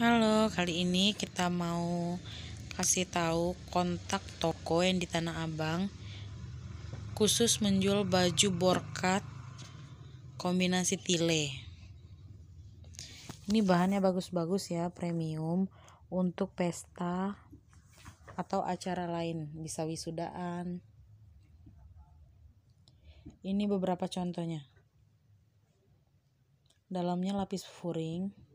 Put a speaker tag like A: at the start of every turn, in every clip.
A: Halo, kali ini kita mau kasih tahu kontak toko yang di Tanah Abang khusus menjual baju borkat kombinasi tile. Ini bahannya bagus-bagus ya, premium untuk pesta atau acara lain, bisa wisudaan. Ini beberapa contohnya. Dalamnya lapis furing,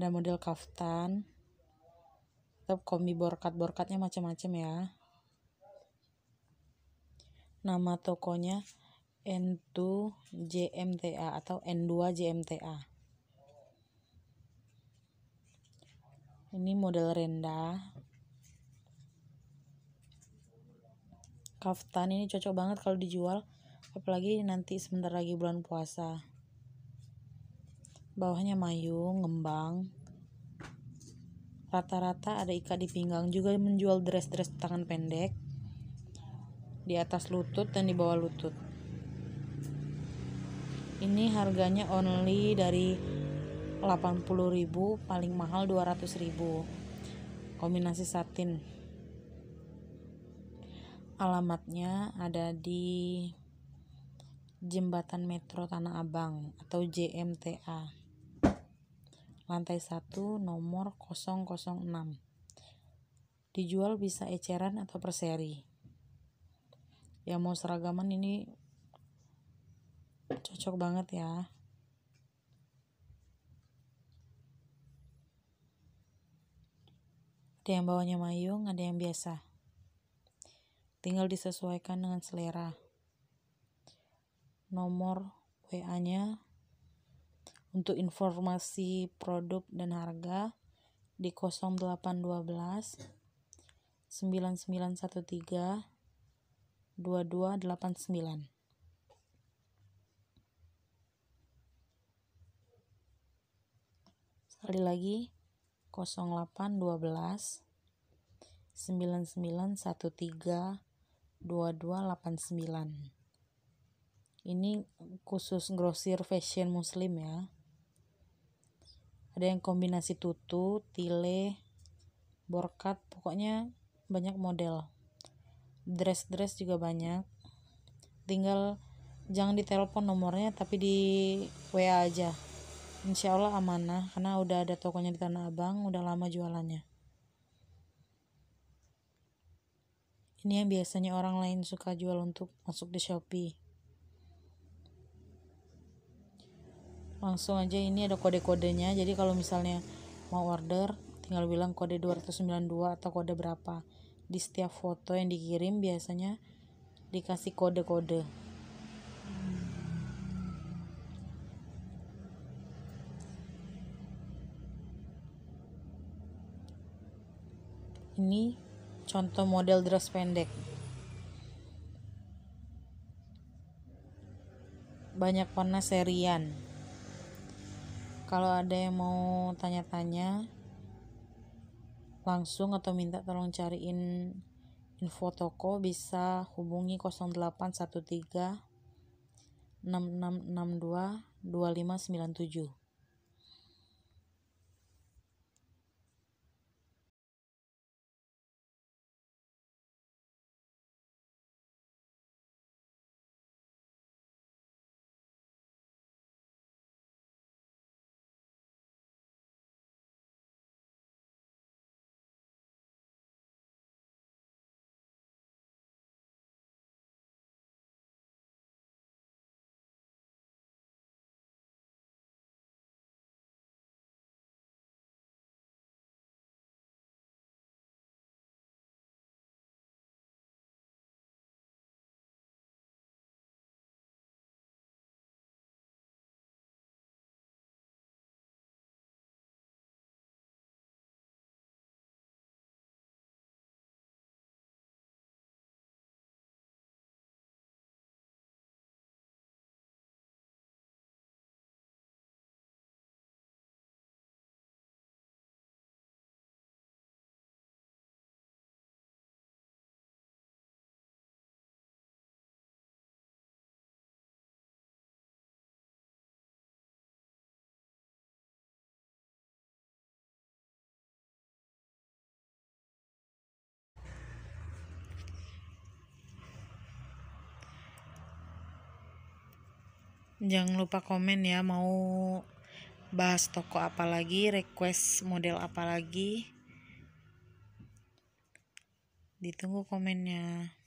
A: ada model kaftan tetap kombi borkat borkatnya macam-macam ya nama tokonya N2 JMTA atau N2 JMTA ini model renda. kaftan ini cocok banget kalau dijual apalagi nanti sebentar lagi bulan puasa bawahnya mayung, ngembang. Rata-rata ada ikat di pinggang juga menjual dress-dress tangan pendek di atas lutut dan di bawah lutut. Ini harganya only dari 80.000 paling mahal 200.000. Kombinasi satin. Alamatnya ada di Jembatan Metro Tanah Abang atau JMTA lantai 1 nomor 006. Dijual bisa eceran atau perseri. Yang mau seragaman ini cocok banget ya. Ada yang bawahnya mayung, ada yang biasa. Tinggal disesuaikan dengan selera. Nomor WA-nya untuk informasi produk dan harga di 0812 9913 2289. Sekali lagi 0812 9913 2289. Ini khusus grosir fashion muslim ya ada yang kombinasi tutu tile borkat pokoknya banyak model dress-dress juga banyak tinggal jangan ditelepon nomornya tapi di WA aja Insya Allah amanah karena udah ada tokonya di Tanah Abang udah lama jualannya ini yang biasanya orang lain suka jual untuk masuk di Shopee langsung aja ini ada kode-kodenya jadi kalau misalnya mau order tinggal bilang kode 292 atau kode berapa di setiap foto yang dikirim biasanya dikasih kode-kode ini contoh model dress pendek banyak warna serian kalau ada yang mau tanya-tanya langsung atau minta tolong cariin info toko bisa hubungi 0813 6662 2597 jangan lupa komen ya mau bahas toko apa lagi request model apa lagi ditunggu komennya